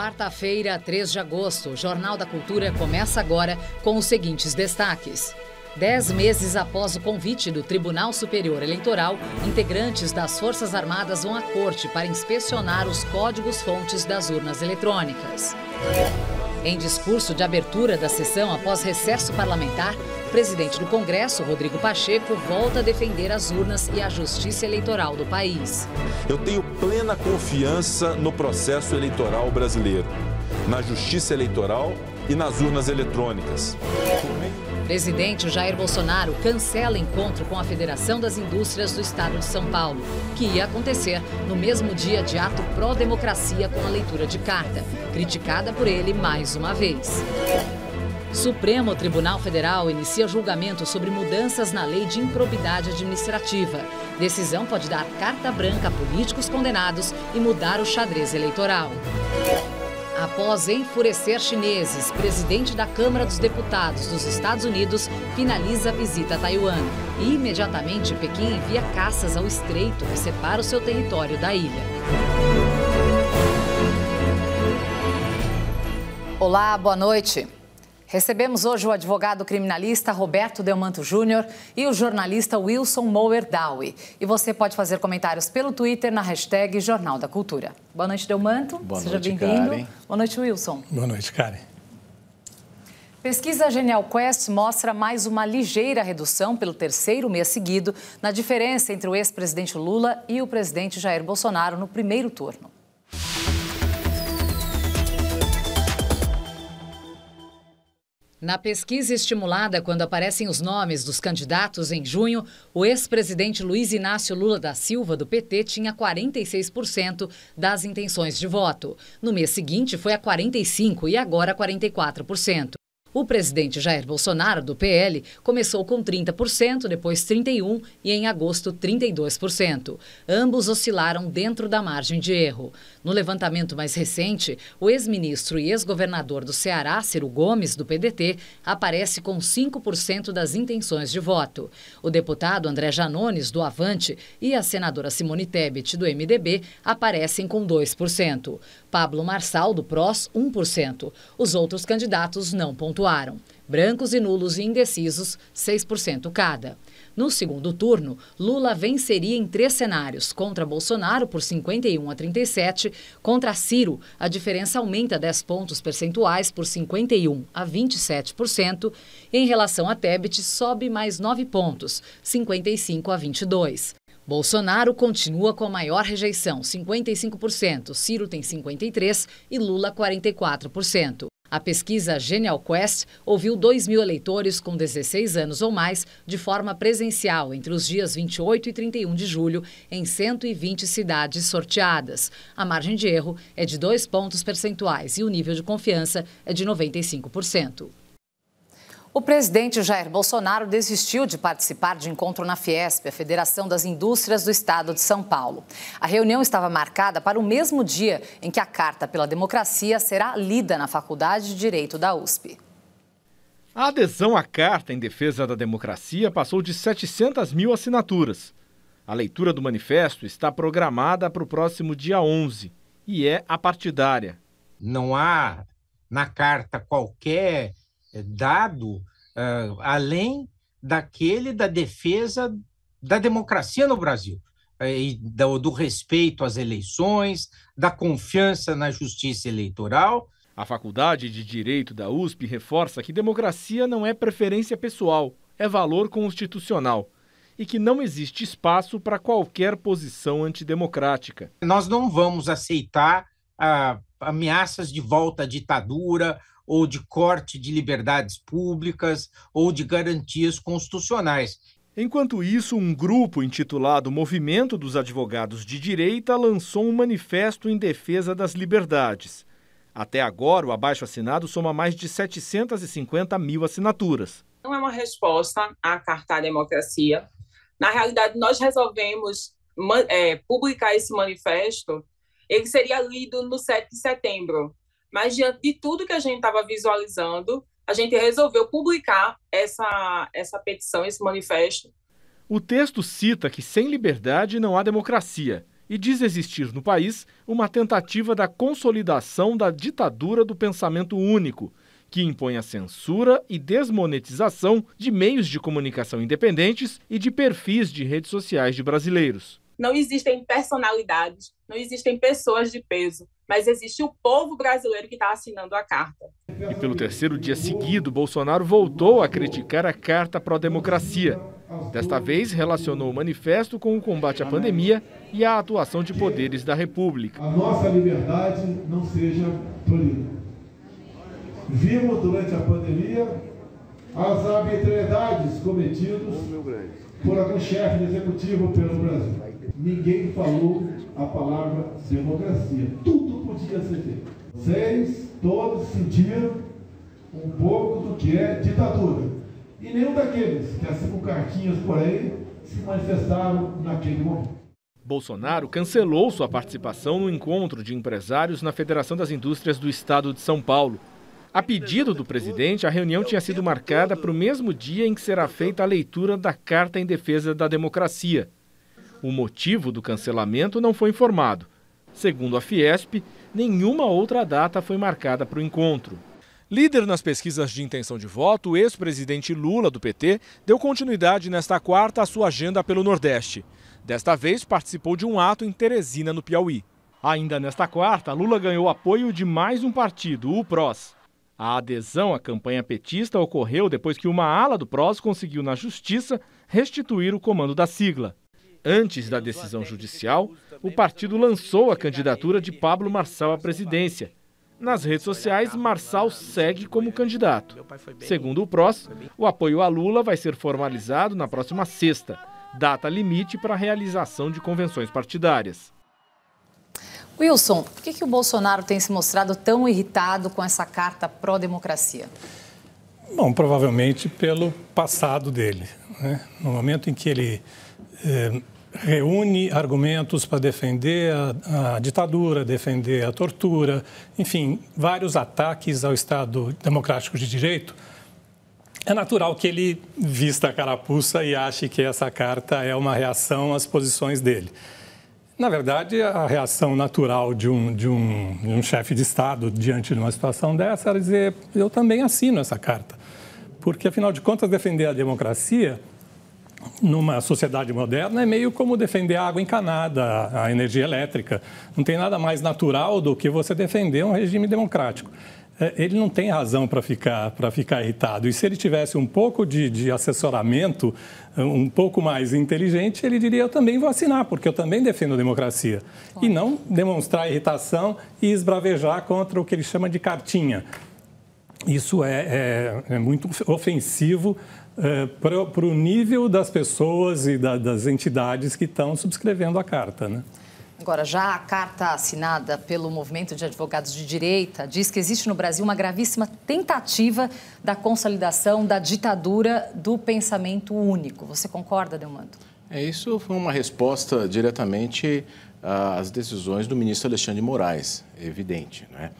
Quarta-feira, 3 de agosto, o Jornal da Cultura começa agora com os seguintes destaques. Dez meses após o convite do Tribunal Superior Eleitoral, integrantes das Forças Armadas vão à corte para inspecionar os códigos-fontes das urnas eletrônicas. Em discurso de abertura da sessão após recesso parlamentar, presidente do Congresso, Rodrigo Pacheco, volta a defender as urnas e a justiça eleitoral do país. Eu tenho plena confiança no processo eleitoral brasileiro, na justiça eleitoral e nas urnas eletrônicas. Presidente Jair Bolsonaro cancela encontro com a Federação das Indústrias do Estado de São Paulo, que ia acontecer no mesmo dia de ato pró-democracia com a leitura de carta, criticada por ele mais uma vez. Supremo Tribunal Federal inicia julgamento sobre mudanças na lei de improbidade administrativa. Decisão pode dar carta branca a políticos condenados e mudar o xadrez eleitoral. Após enfurecer chineses, presidente da Câmara dos Deputados dos Estados Unidos finaliza a visita a Taiwan. E imediatamente Pequim envia caças ao estreito que separa o seu território da ilha. Olá, boa noite. Recebemos hoje o advogado criminalista Roberto Delmanto Júnior e o jornalista Wilson Moerdawi. E você pode fazer comentários pelo Twitter na hashtag Jornal da Cultura. Boa noite, Delmanto. Boa Seja bem-vindo. Boa noite, Wilson. Boa noite, Karen. Pesquisa Genial Quest mostra mais uma ligeira redução pelo terceiro mês seguido na diferença entre o ex-presidente Lula e o presidente Jair Bolsonaro no primeiro turno. Na pesquisa estimulada, quando aparecem os nomes dos candidatos em junho, o ex-presidente Luiz Inácio Lula da Silva, do PT, tinha 46% das intenções de voto. No mês seguinte, foi a 45% e agora 44%. O presidente Jair Bolsonaro, do PL, começou com 30%, depois 31% e em agosto 32%. Ambos oscilaram dentro da margem de erro. No levantamento mais recente, o ex-ministro e ex-governador do Ceará, Ciro Gomes, do PDT, aparece com 5% das intenções de voto. O deputado André Janones, do Avante, e a senadora Simone Tebet, do MDB, aparecem com 2%. Pablo Marçal, do PROS, 1%. Os outros candidatos não pontuaram. Brancos e nulos e indecisos, 6% cada. No segundo turno, Lula venceria em três cenários: contra Bolsonaro por 51 a 37, contra Ciro, a diferença aumenta 10 pontos percentuais por 51 a 27%, em relação a Tebet sobe mais 9 pontos, 55 a 22. Bolsonaro continua com a maior rejeição, 55%, Ciro tem 53% e Lula 44%. A pesquisa Genial Quest ouviu 2 mil eleitores com 16 anos ou mais de forma presencial entre os dias 28 e 31 de julho em 120 cidades sorteadas. A margem de erro é de 2 pontos percentuais e o nível de confiança é de 95%. O presidente Jair Bolsonaro desistiu de participar de encontro na Fiesp, a Federação das Indústrias do Estado de São Paulo. A reunião estava marcada para o mesmo dia em que a Carta pela Democracia será lida na Faculdade de Direito da USP. A adesão à Carta em Defesa da Democracia passou de 700 mil assinaturas. A leitura do manifesto está programada para o próximo dia 11 e é a partidária. Não há na carta qualquer é, dado uh, além daquele da defesa da democracia no Brasil, é, e do, do respeito às eleições, da confiança na justiça eleitoral. A Faculdade de Direito da USP reforça que democracia não é preferência pessoal, é valor constitucional e que não existe espaço para qualquer posição antidemocrática. Nós não vamos aceitar ah, ameaças de volta à ditadura ou de corte de liberdades públicas ou de garantias constitucionais. Enquanto isso, um grupo intitulado Movimento dos Advogados de Direita lançou um manifesto em defesa das liberdades. Até agora, o abaixo assinado soma mais de 750 mil assinaturas. Não é uma resposta à Carta à Democracia. Na realidade, nós resolvemos é, publicar esse manifesto. Ele seria lido no 7 de setembro, mas diante de tudo que a gente estava visualizando, a gente resolveu publicar essa, essa petição, esse manifesto. O texto cita que sem liberdade não há democracia e diz existir no país uma tentativa da consolidação da ditadura do pensamento único, que impõe a censura e desmonetização de meios de comunicação independentes e de perfis de redes sociais de brasileiros. Não existem personalidades, não existem pessoas de peso, mas existe o povo brasileiro que está assinando a carta. E pelo terceiro dia seguido, Bolsonaro voltou a criticar a Carta Pró-Democracia. Desta vez, relacionou o manifesto com o combate à pandemia e a atuação de poderes da República. A nossa liberdade não seja tolhida. Vimos durante a pandemia as arbitrariedades cometidas por algum chefe executivo pelo Brasil. Ninguém falou a palavra democracia. Tudo podia ser feito. Vocês todos sentiram um pouco do que é ditadura. E nenhum daqueles que, assim com cartinhas por aí, se manifestaram naquele momento. Bolsonaro cancelou sua participação no encontro de empresários na Federação das Indústrias do Estado de São Paulo. A pedido do presidente, a reunião tinha sido marcada para o mesmo dia em que será feita a leitura da Carta em Defesa da Democracia. O motivo do cancelamento não foi informado. Segundo a Fiesp, nenhuma outra data foi marcada para o encontro. Líder nas pesquisas de intenção de voto, o ex-presidente Lula, do PT, deu continuidade nesta quarta à sua agenda pelo Nordeste. Desta vez, participou de um ato em Teresina, no Piauí. Ainda nesta quarta, Lula ganhou apoio de mais um partido, o PROS. A adesão à campanha petista ocorreu depois que uma ala do PROS conseguiu na Justiça restituir o comando da sigla. Antes da decisão judicial, o partido lançou a candidatura de Pablo Marçal à presidência. Nas redes sociais, Marçal segue como candidato. Segundo o PROS, o apoio a Lula vai ser formalizado na próxima sexta, data limite para a realização de convenções partidárias. Wilson, por que, que o Bolsonaro tem se mostrado tão irritado com essa carta pró-democracia? Bom, provavelmente pelo passado dele. Né? No momento em que ele é, reúne argumentos para defender a, a, ditadura, defender a tortura, enfim, vários ataques ao Estado democrático de direito, é natural que ele vista a carapuça e ache que essa carta é uma reação às posições dele. Na verdade, a reação natural de um, de um, de um chefe de Estado diante de uma situação dessa era dizer: eu também assino essa carta. Porque, afinal de contas, defender a democracia numa sociedade moderna é meio como defender a água encanada, a energia elétrica. Não tem nada mais natural do que você defender um regime democrático. É, ele não tem razão para ficar, ficar irritado. E se ele tivesse um pouco de, de assessoramento, um pouco mais inteligente, ele diria: eu também vou assinar, porque eu também defendo a democracia. Claro. E não demonstrar irritação e esbravejar contra o que ele chama de cartinha. Isso é, é, é muito ofensivo é, para o nível das pessoas e da, das entidades que estão subscrevendo a carta. Né? Agora, já a carta assinada pelo Movimento de Advogados de Direita diz que existe no Brasil uma gravíssima tentativa da consolidação da ditadura do pensamento único. Você concorda, Delmando? É, isso foi uma resposta diretamente ah, às decisões do ministro Alexandre de Moraes, é evidente. Né?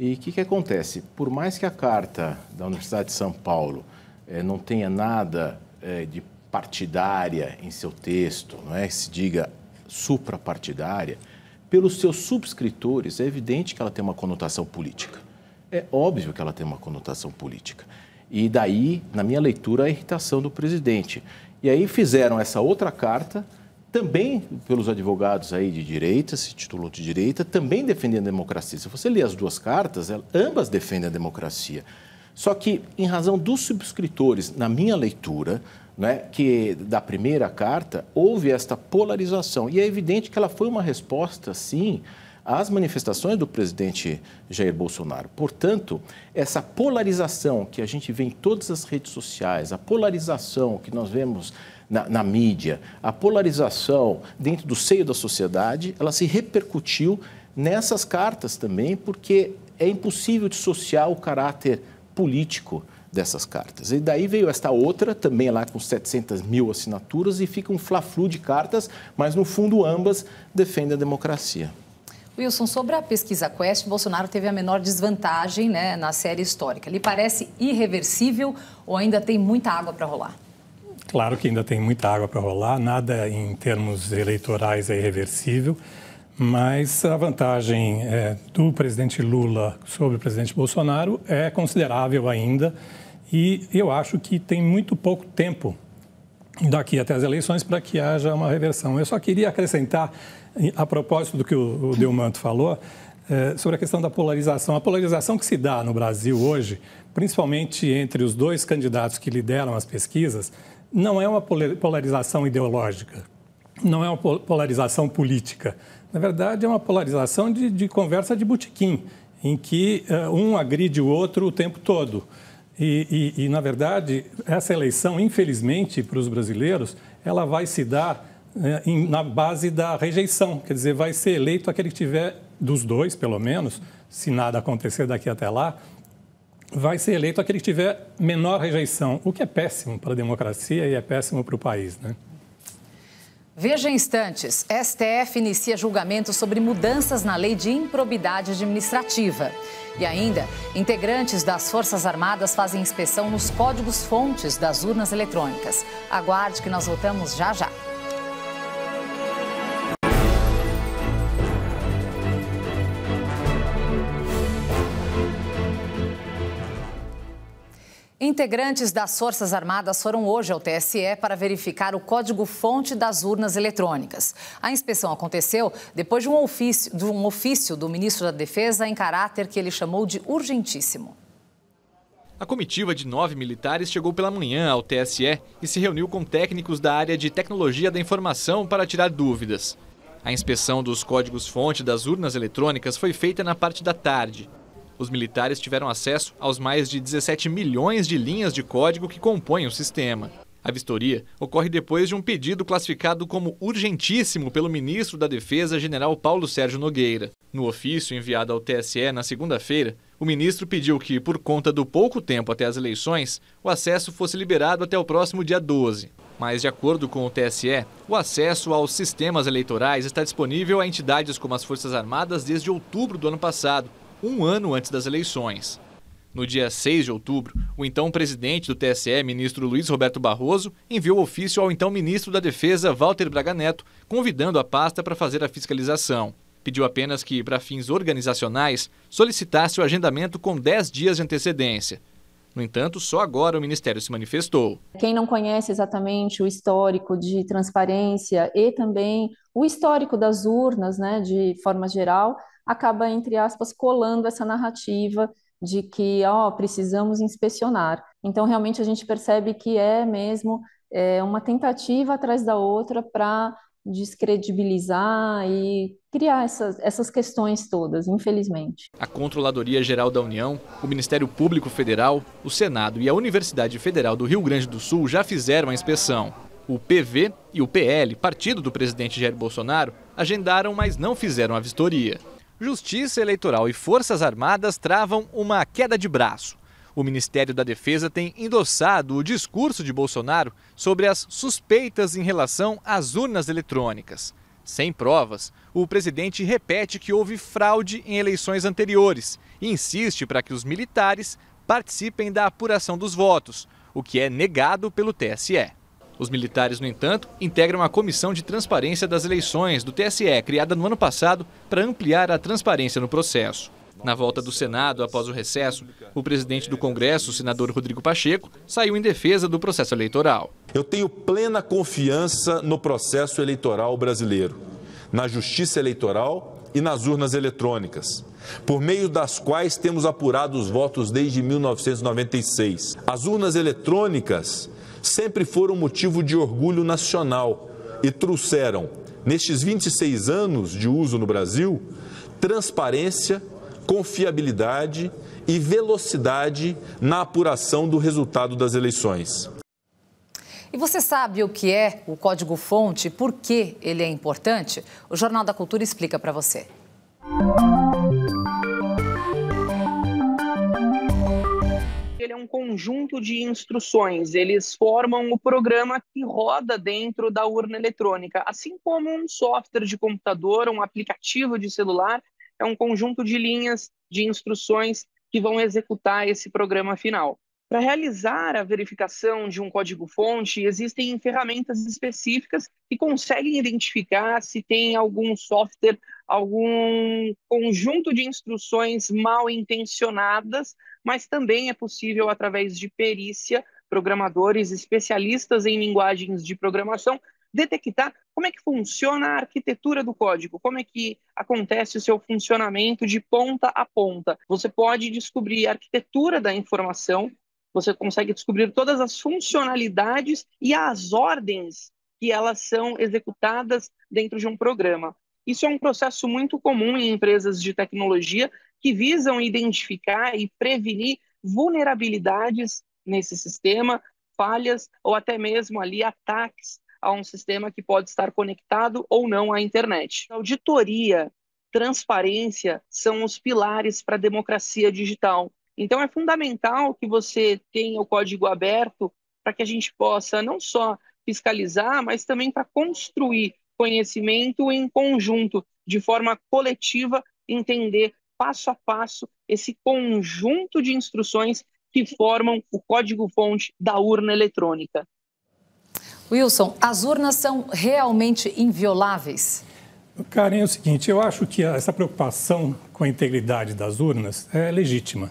E o que, que acontece? Por mais que a carta da Universidade de São Paulo é, não tenha nada é, de partidária em seu texto, não é? Se diga suprapartidária, pelos seus subscritores, é evidente que ela tem uma conotação política. É óbvio que ela tem uma conotação política. E daí, na minha leitura, a irritação do presidente. E aí fizeram essa outra carta, também pelos advogados aí de direita, se titulou de direita, também defendendo a democracia. Se você ler as duas cartas, é, ambas defendem a democracia. Só que, em razão dos subscritores, na minha leitura, né, que da primeira carta, houve esta polarização. E é evidente que ela foi uma resposta, sim, às manifestações do presidente Jair Bolsonaro. Portanto, essa polarização que a gente vê em todas as redes sociais, a polarização que nós vemos na, na, mídia, a polarização dentro do seio da sociedade, ela se repercutiu nessas cartas também, porque é impossível dissociar o caráter político dessas cartas. E daí veio esta outra, também lá com 700 mil assinaturas, e fica um flaflu de cartas, mas no fundo ambas defendem a democracia. Wilson, sobre a pesquisa Quest, Bolsonaro teve a menor desvantagem né, na série histórica. Lhe parece irreversível ou ainda tem muita água para rolar? Claro que ainda tem muita água para rolar, nada em termos eleitorais é irreversível. Mas a vantagem é, do presidente Lula sobre o presidente Bolsonaro é considerável ainda e eu acho que tem muito pouco tempo daqui até as eleições para que haja uma reversão. Eu só queria acrescentar, a propósito do que o, o Delmanto falou, é, sobre a questão da polarização. A polarização que se dá no Brasil hoje, principalmente entre os dois candidatos que lideram as pesquisas, não é uma polarização ideológica, não é uma polarização política na verdade, é uma polarização de, de conversa de botequim, em que uh, um agride o outro o tempo todo. E, e, e na verdade, essa eleição, infelizmente, para os brasileiros, ela vai se dar uh, em, na base da rejeição. Quer dizer, vai ser eleito aquele que tiver, dos dois pelo menos, se nada acontecer daqui até lá, vai ser eleito aquele que tiver menor rejeição, o que é péssimo para a democracia e é péssimo para o país. Né? Veja instantes, STF inicia julgamento sobre mudanças na lei de improbidade administrativa. E ainda, integrantes das Forças Armadas fazem inspeção nos códigos fontes das urnas eletrônicas. Aguarde que nós voltamos já já. Integrantes das Forças Armadas foram hoje ao TSE para verificar o código-fonte das urnas eletrônicas. A inspeção aconteceu depois de um, ofício, de um ofício do ministro da Defesa em caráter que ele chamou de urgentíssimo. A comitiva de nove militares chegou pela manhã ao TSE e se reuniu com técnicos da área de tecnologia da informação para tirar dúvidas. A inspeção dos códigos-fonte das urnas eletrônicas foi feita na parte da tarde. Os militares tiveram acesso aos mais de 17 milhões de linhas de código que compõem o sistema. A vistoria ocorre depois de um pedido classificado como urgentíssimo pelo ministro da Defesa, general Paulo Sérgio Nogueira. No ofício enviado ao TSE na segunda-feira, o ministro pediu que, por conta do pouco tempo até as eleições, o acesso fosse liberado até o próximo dia 12. Mas, de acordo com o TSE, o acesso aos sistemas eleitorais está disponível a entidades como as Forças Armadas desde outubro do ano passado, um ano antes das eleições. No dia 6 de outubro, o então presidente do TSE, ministro Luiz Roberto Barroso, enviou ofício ao então ministro da Defesa, Walter Braga Neto, convidando a pasta para fazer a fiscalização. Pediu apenas que, para fins organizacionais, solicitasse o agendamento com 10 dias de antecedência. No entanto, só agora o Ministério se manifestou. Quem não conhece exatamente o histórico de transparência e também o histórico das urnas, né, de forma geral, acaba, entre aspas, colando essa narrativa de que, ó, precisamos inspecionar. Então, realmente, a gente percebe que é mesmo é, uma tentativa atrás da outra para descredibilizar e criar essas, essas questões todas, infelizmente. A Controladoria Geral da União, o Ministério Público Federal, o Senado e a Universidade Federal do Rio Grande do Sul já fizeram a inspeção. O PV e o PL, partido do presidente Jair Bolsonaro, agendaram, mas não fizeram a vistoria. Justiça Eleitoral e Forças Armadas travam uma queda de braço. O Ministério da Defesa tem endossado o discurso de Bolsonaro sobre as suspeitas em relação às urnas eletrônicas. Sem provas, o presidente repete que houve fraude em eleições anteriores e insiste para que os militares participem da apuração dos votos, o que é negado pelo TSE. Os militares, no entanto, integram a Comissão de Transparência das Eleições do TSE, criada no ano passado para ampliar a transparência no processo. Na volta do Senado, após o recesso, o presidente do Congresso, o senador Rodrigo Pacheco, saiu em defesa do processo eleitoral. Eu tenho plena confiança no processo eleitoral brasileiro, na justiça eleitoral e nas urnas eletrônicas, por meio das quais temos apurado os votos desde 1996. As urnas eletrônicas sempre foram motivo de orgulho nacional e trouxeram, nestes 26 anos de uso no Brasil, transparência, confiabilidade e velocidade na apuração do resultado das eleições. E você sabe o que é o código-fonte e por que ele é importante? O Jornal da Cultura explica para você. Música é um conjunto de instruções, eles formam o programa que roda dentro da urna eletrônica, assim como um software de computador, um aplicativo de celular, é um conjunto de linhas de instruções que vão executar esse programa final. Para realizar a verificação de um código-fonte, existem ferramentas específicas que conseguem identificar se tem algum software, algum conjunto de instruções mal intencionadas mas também é possível através de perícia, programadores especialistas em linguagens de programação detectar como é que funciona a arquitetura do código, como é que acontece o seu funcionamento de ponta a ponta. Você pode descobrir a arquitetura da informação, você consegue descobrir todas as funcionalidades e as ordens que elas são executadas dentro de um programa. Isso é um processo muito comum em empresas de tecnologia que visam identificar e prevenir vulnerabilidades nesse sistema, falhas ou até mesmo ali ataques a um sistema que pode estar conectado ou não à internet. Auditoria, transparência são os pilares para a democracia digital. Então é fundamental que você tenha o código aberto para que a gente possa não só fiscalizar, mas também para construir conhecimento em conjunto, de forma coletiva, entender passo a passo esse conjunto de instruções que formam o código-fonte da urna eletrônica. Wilson, as urnas são realmente invioláveis? Karen, é o seguinte, eu acho que essa preocupação com a integridade das urnas é legítima.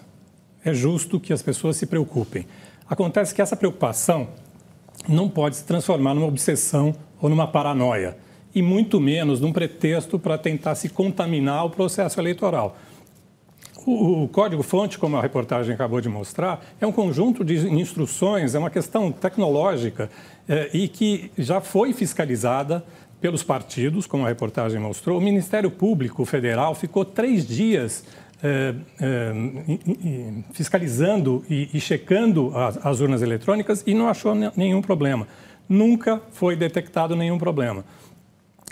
É justo que as pessoas se preocupem. Acontece que essa preocupação não pode se transformar numa obsessão ou numa paranoia e muito menos num pretexto para tentar se contaminar o processo eleitoral. O, código-fonte, como a reportagem acabou de mostrar, é um conjunto de instruções, é uma questão tecnológica eh, e que já foi fiscalizada pelos partidos, como a reportagem mostrou. O Ministério Público Federal ficou três dias é, é, fiscalizando e, e checando as, as, urnas eletrônicas e não achou nenhum problema. Nunca foi detectado nenhum problema.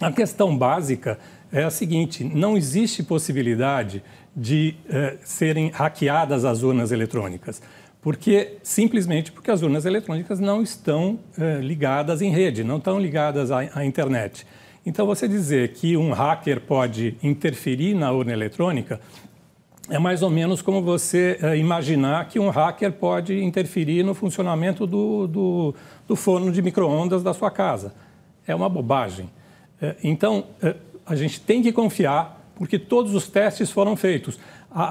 A questão básica é a seguinte: não existe possibilidade de eh, serem hackeadas as urnas eletrônicas, porque simplesmente porque as urnas eletrônicas não estão eh, ligadas em rede, não estão ligadas à, à internet. Então, você dizer que um hacker pode interferir na urna eletrônica é mais ou menos como você eh, imaginar que um hacker pode interferir no funcionamento do, do, do forno de micro-ondas da sua casa. É uma bobagem. É, então, é, a gente tem que confiar, porque todos os testes foram feitos.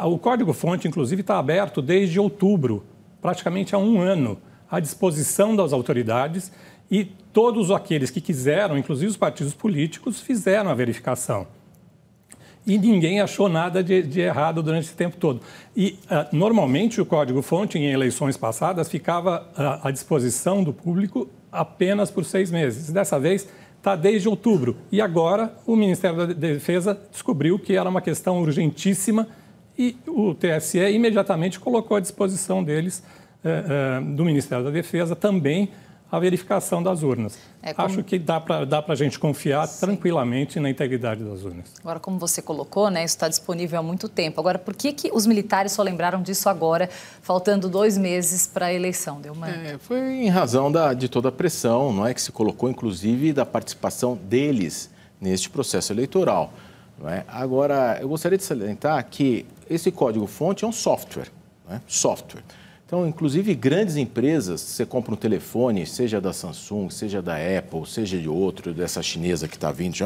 O código-fonte, inclusive, está aberto desde outubro, praticamente há um ano, à disposição das autoridades e todos aqueles que quiseram, inclusive os partidos políticos, fizeram a verificação. E ninguém achou nada de, de errado durante esse tempo todo. E, uh, normalmente, o código-fonte, em eleições passadas, ficava uh, à disposição do público apenas por seis meses. Dessa vez, tá desde outubro. E agora o Ministério da Defesa descobriu que era uma questão urgentíssima e o TSE imediatamente colocou à disposição deles, eh, eh, do Ministério da Defesa, também a verificação das urnas. É como... Acho que dá para dá a gente confiar Sim. tranquilamente na integridade das urnas. Agora, como você colocou, né, isso está disponível há muito tempo. Agora, por que, que os militares só lembraram disso agora, faltando dois meses para a eleição, Delman? É, foi em razão da, de toda a pressão não é, que se colocou, inclusive, da participação deles neste processo eleitoral. É? Agora, eu gostaria de salientar que esse código-fonte é um software. Né? Software. Então, inclusive grandes empresas, você compra um telefone, seja da Samsung, seja da Apple, seja de outro, dessa chinesa que está vindo,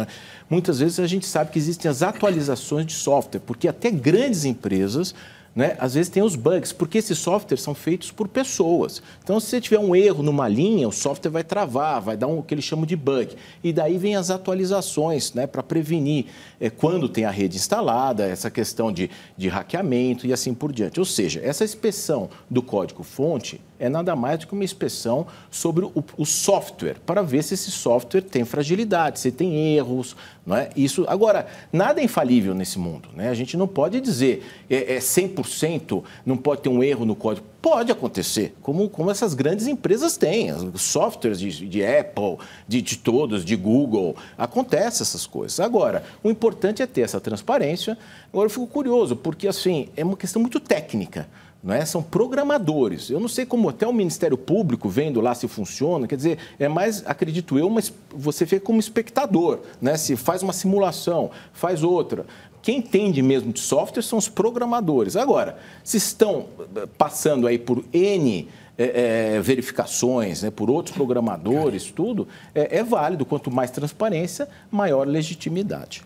muitas vezes a gente sabe que existem as atualizações de software, porque até grandes empresas né? Às vezes tem os bugs, porque esses softwares são feitos por pessoas. Então, se você tiver um erro numa linha, o software vai travar, vai dar um, o que eles chamam de bug. E daí vem as atualizações, né? Para prevenir é, quando tem a rede instalada, essa questão de, de hackeamento e assim por diante. Ou seja, essa inspeção do código-fonte é nada mais do que uma inspeção sobre o, o, software, para ver se esse software tem fragilidade, se tem erros, não é? Isso, agora, nada é infalível nesse mundo, né? A gente não pode dizer é, é 100%, não pode ter um erro no código. Pode acontecer, como, como essas grandes empresas têm, os softwares de, de Apple, de, de todos, de Google, acontece essas coisas. Agora, o importante é ter essa transparência. Agora, eu fico curioso, porque, assim, é uma questão muito técnica não é? São programadores. Eu não sei como até o Ministério Público vendo lá se funciona, quer dizer, é mais, acredito eu, mas você fica como espectador, né? Se faz uma simulação, faz outra. Quem entende mesmo de software são os programadores. Agora, se estão eh, passando aí por N é, é, verificações né, por outros programadores, tudo, é, é válido. Quanto mais transparência, maior legitimidade.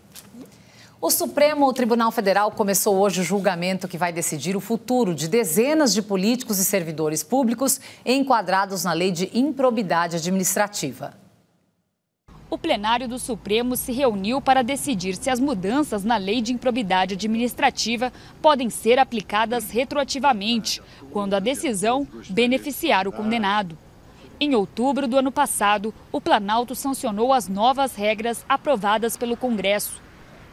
O Supremo Tribunal Federal começou hoje o julgamento que vai decidir o futuro de dezenas de políticos e servidores públicos enquadrados na lei de improbidade administrativa. O plenário do Supremo se reuniu para decidir se as mudanças na lei de improbidade administrativa podem ser aplicadas retroativamente, quando a decisão beneficiar o condenado. Em outubro do ano passado, o Planalto sancionou as novas regras aprovadas pelo Congresso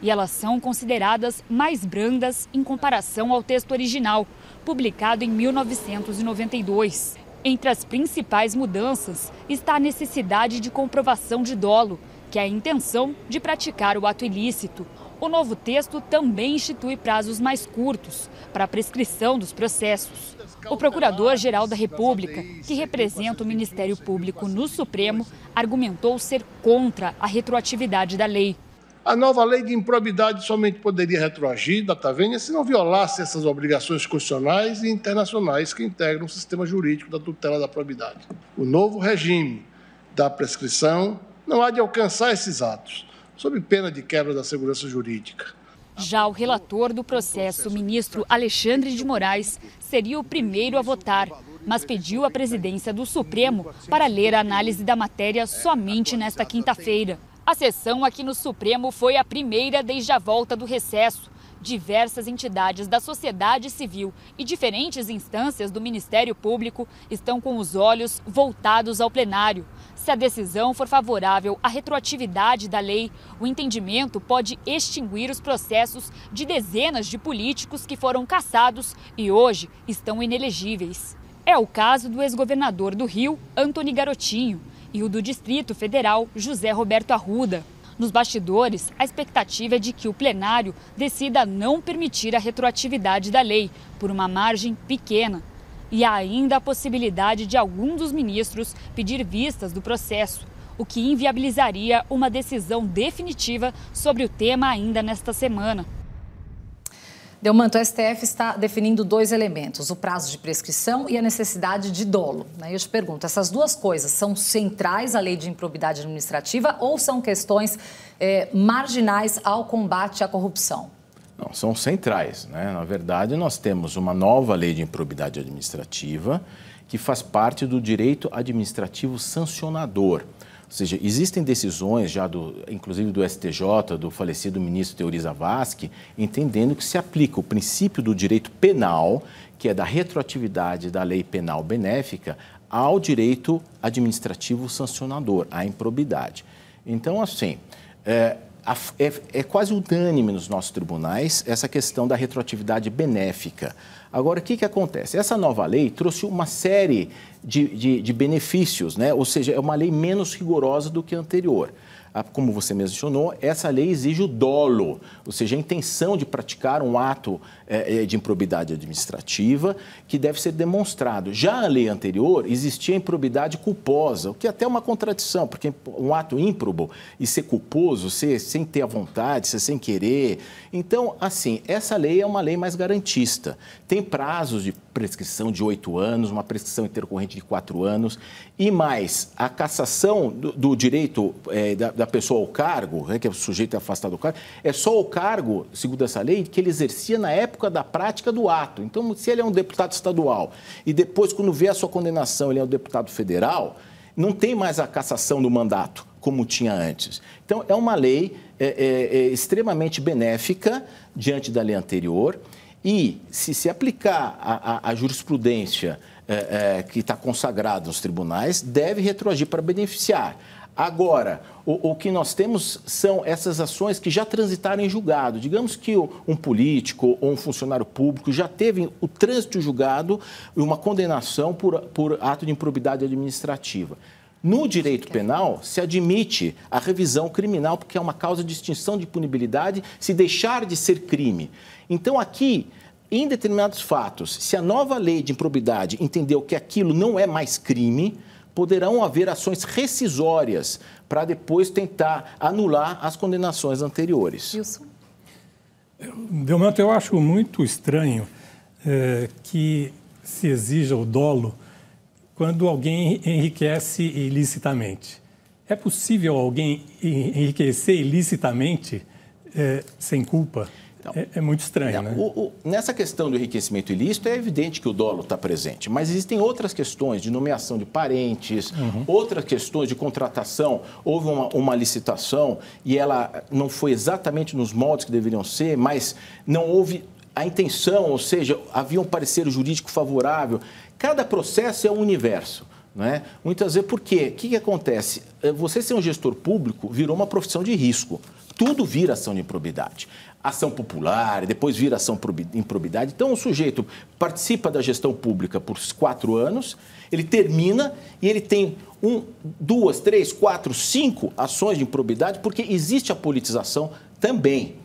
e elas são consideradas mais brandas em comparação ao texto original, publicado em 1992. Entre as principais mudanças está a necessidade de comprovação de dolo, que é a intenção de praticar o ato ilícito. O novo texto também institui prazos mais curtos para a prescrição dos processos. O Procurador-Geral da República, que representa o Ministério Público no Supremo, argumentou ser contra a retroatividade da lei. A nova lei de improbidade somente poderia retroagir, data vênia, se não violasse essas obrigações constitucionais e internacionais que integram o sistema jurídico da tutela da probidade. O novo regime da prescrição não há de alcançar esses atos, sob pena de quebra da segurança jurídica. Já o relator do processo, ministro Alexandre de Moraes, seria o primeiro a votar, mas pediu à presidência do Supremo para ler a análise da matéria somente nesta quinta-feira. A sessão aqui no Supremo foi a primeira desde a volta do recesso. Diversas entidades da sociedade civil e diferentes instâncias do Ministério Público estão com os olhos voltados ao plenário. Se a decisão for favorável à retroatividade da lei, o entendimento pode extinguir os processos de dezenas de políticos que foram cassados e hoje estão inelegíveis. É o caso do ex-governador do Rio, Antônio Garotinho e o do Distrito Federal José Roberto Arruda. Nos bastidores, a expectativa é de que o plenário decida não permitir a retroatividade da lei, por uma margem pequena. E há ainda a possibilidade de algum dos ministros pedir vistas do processo, o que inviabilizaria uma decisão definitiva sobre o tema ainda nesta semana. Delmanto, então o STF está definindo dois elementos, o prazo de prescrição e a necessidade de dolo. Né? Eu te pergunto, essas duas coisas são centrais à lei de improbidade administrativa ou são questões é, marginais ao combate à corrupção? Não, são centrais. Né? Na verdade, nós temos uma nova lei de improbidade administrativa que faz parte do direito administrativo sancionador. Ou seja, existem decisões já, do, inclusive do STJ, do falecido ministro Teori Zavascki, entendendo que se aplica o princípio do direito penal, que é da retroatividade da lei penal benéfica, ao direito administrativo sancionador, à improbidade. Então, assim, é, é, é quase unânime nos nossos tribunais essa questão da retroatividade benéfica. Agora, o que, que acontece? Essa nova lei trouxe uma série de, de, de benefícios, né? ou seja, é uma lei menos rigorosa do que a anterior. Ah, como você mencionou, essa lei exige o dolo, ou seja, a intenção de praticar um ato é, é, de improbidade administrativa que deve ser demonstrado. Já a lei anterior existia improbidade culposa, o que é até uma contradição, porque um ato ímprobo e ser culposo, ser sem ter a vontade, ser sem querer. Então, assim, essa lei é uma lei mais garantista. Tem prazos de prescrição de oito anos, uma prescrição intercorrente de quatro anos, e mais a cassação do, do direito é, da, da, pessoa ao cargo, né, que é o sujeito é afastado do cargo, é só o cargo, segundo essa lei, que ele exercia na época da prática do ato. Então, se ele é um deputado estadual e depois, quando vê a sua condenação, ele é um deputado federal, não tem mais a cassação do mandato como tinha antes. Então, é uma lei é, é, é, extremamente benéfica diante da lei anterior. E se se aplicar a, a, a jurisprudência é, é, que está consagrada nos tribunais, deve retroagir para beneficiar. Agora, o, o, que nós temos são essas ações que já transitaram em julgado. Digamos que um político ou um funcionário público já teve o trânsito julgado e uma condenação por, por ato de improbidade administrativa. No direito penal, se admite a revisão criminal, porque é uma causa de extinção de punibilidade se deixar de ser crime. Então, aqui, em determinados fatos, se a nova lei de improbidade entendeu que aquilo não é mais crime, poderão haver ações rescisórias para depois tentar anular as condenações anteriores. Wilson? Delmato, eu acho muito estranho é, que se exija o dolo quando alguém enriquece ilicitamente. É possível alguém enriquecer ilicitamente é, sem culpa? Então, é, é, muito estranho, é, né? O, o, nessa questão do enriquecimento ilícito, é evidente que o dolo está presente, mas existem outras questões de nomeação de parentes, uhum. outras questões de contratação. Houve uma, uma, licitação e ela não foi exatamente nos moldes que deveriam ser, mas não houve a intenção, ou seja, havia um parecer jurídico favorável. Cada processo é um universo. Né? Muitas vezes, por quê? O que, que acontece? Eh, você ser um gestor público virou uma profissão de risco. Tudo vira ação de improbidade. Ação popular, depois vira ação improbidade. Então, o sujeito participa da gestão pública por quatro anos, ele termina e ele tem um, duas, três, quatro, cinco ações de improbidade, porque existe a politização também.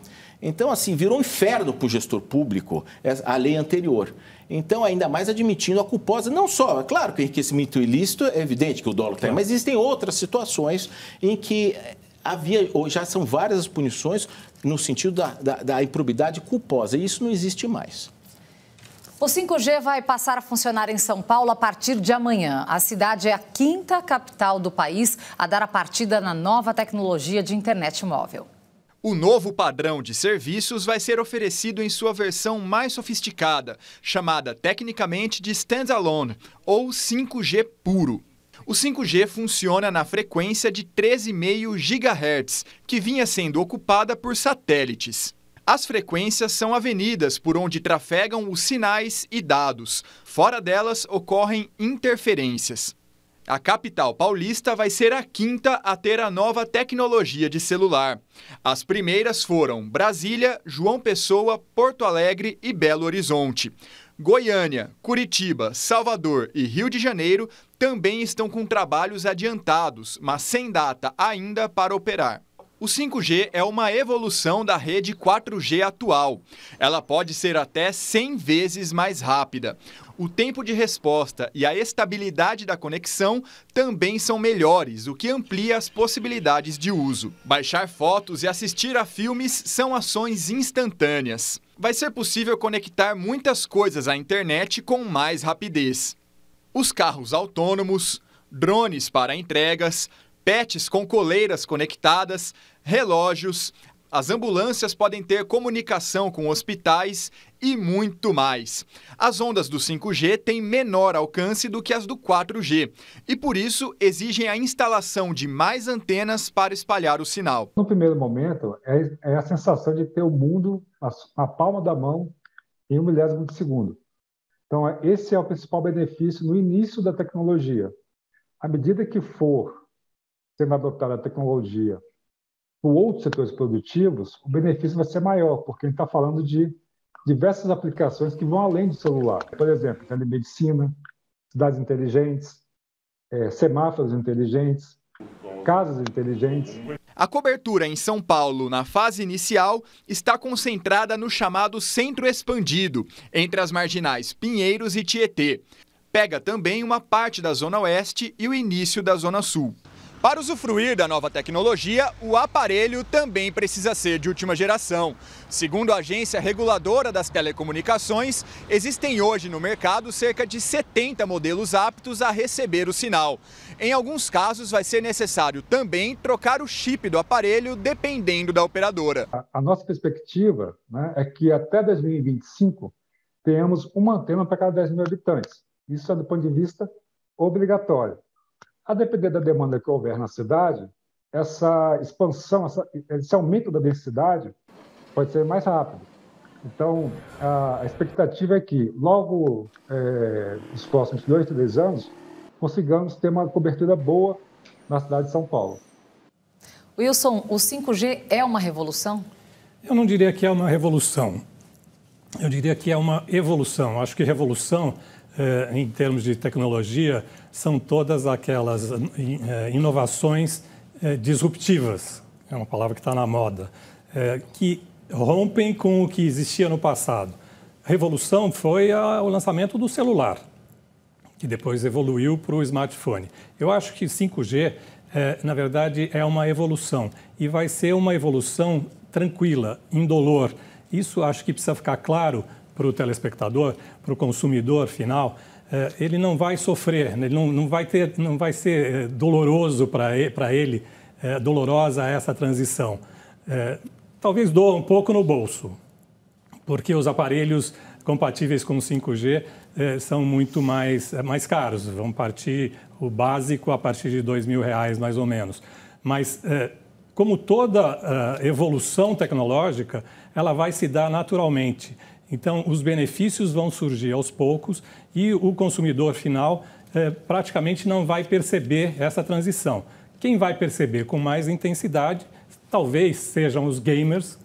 Então, assim, virou um inferno para o gestor público a lei anterior. Então, ainda mais admitindo a culposa, não só, é claro que o enriquecimento ilícito é evidente que o dólar tem, é. mas existem outras situações em que eh, havia, ou já são várias as punições no sentido da, da, da improbidade culposa, e isso não existe mais. O 5G vai passar a funcionar em São Paulo a partir de amanhã. A cidade é a quinta capital do país a dar a partida na nova tecnologia de internet móvel. O novo padrão de serviços vai ser oferecido em sua versão mais sofisticada, chamada tecnicamente de standalone ou 5G puro. O 5G funciona na frequência de 13,5 GHz, que vinha sendo ocupada por satélites. As frequências são avenidas por onde trafegam os sinais e dados. Fora delas ocorrem interferências. A capital paulista vai ser a quinta a ter a nova tecnologia de celular. As primeiras foram Brasília, João Pessoa, Porto Alegre e Belo Horizonte. Goiânia, Curitiba, Salvador e Rio de Janeiro também estão com trabalhos adiantados, mas sem data ainda para operar. O 5G é uma evolução da rede 4G atual. Ela pode ser até 100 vezes mais rápida. O tempo de resposta e a estabilidade da conexão também são melhores, o que amplia as possibilidades de uso. Baixar fotos e assistir a filmes são ações instantâneas. Vai ser possível conectar muitas coisas à internet com mais rapidez. Os carros autônomos, drones para entregas, pets com coleiras conectadas, relógios, as ambulâncias podem ter comunicação com hospitais e muito mais. As ondas do 5G têm menor alcance do que as do 4G e, por isso, exigem a instalação de mais antenas para espalhar o sinal. No primeiro momento, é, é a sensação de ter o mundo na palma da mão em um milésimo de segundo. Então, é, esse é o principal benefício no início da tecnologia. À medida que for sendo adotada a tecnologia por outros setores produtivos, o benefício vai ser maior, porque a gente está falando de diversas aplicações que vão além do celular. Por exemplo, telemedicina, cidades inteligentes, é, semáforos inteligentes, casas inteligentes. A cobertura em São Paulo, na fase inicial, está concentrada no chamado Centro Expandido, entre as marginais Pinheiros e Tietê. Pega também uma parte da Zona Oeste e o início da Zona Sul. Para usufruir da nova tecnologia, o aparelho também precisa ser de última geração. Segundo a agência reguladora das telecomunicações, existem hoje no mercado cerca de 70 modelos aptos a receber o sinal. Em alguns casos, vai ser necessário também trocar o chip do aparelho, dependendo da operadora. A nossa perspectiva né, é que até 2025 tenhamos uma antena para cada 10 mil habitantes. Isso é do ponto de vista obrigatório. A depender da demanda que houver na cidade, essa expansão, essa, esse aumento da densidade pode ser mais rápido. Então, a, expectativa é que, logo é, nos próximos dois, três anos, consigamos ter uma cobertura boa na cidade de São Paulo. Wilson, o 5G é uma revolução? Eu não diria que é uma revolução. Eu diria que é uma evolução. Acho que revolução eh, em termos de tecnologia são todas aquelas eh, eh, inovações disruptivas, é uma palavra que está na moda, que rompem com o que existia no passado. A revolução foi o lançamento do celular, que depois evoluiu para o smartphone. Eu acho que 5G, na verdade, é uma evolução e vai ser uma evolução tranquila, indolor. Isso acho que precisa ficar claro para o telespectador, para o consumidor final, é, ele não vai sofrer, né? ele não, não, vai, ter, não vai ser é, doloroso para ele, é, dolorosa essa transição. Talvez doa um pouco no bolso, porque os aparelhos compatíveis com 5G são muito mais, mais caros, vão partir o básico a partir de R$ reais mais ou menos. Mas como toda ah, evolução tecnológica, ela vai se dar naturalmente. Então, os benefícios vão surgir aos poucos e o consumidor final é, praticamente não vai perceber essa transição. Quem vai perceber com mais intensidade talvez sejam os gamers,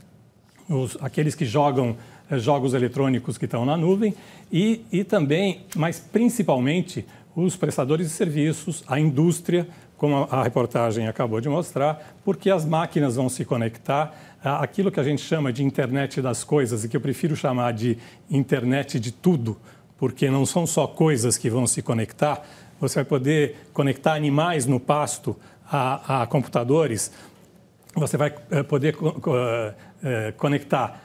os, aqueles que jogam é, jogos eletrônicos que estão na nuvem, e, e também, mas principalmente, os prestadores de serviços, a indústria, como a reportagem acabou de mostrar, porque as máquinas vão se conectar, aquilo que a gente chama de internet das coisas e que eu prefiro chamar de internet de tudo, porque não são só coisas que vão se conectar, você vai poder conectar animais no pasto a, a computadores, você vai eh, poder eh, eh, conectar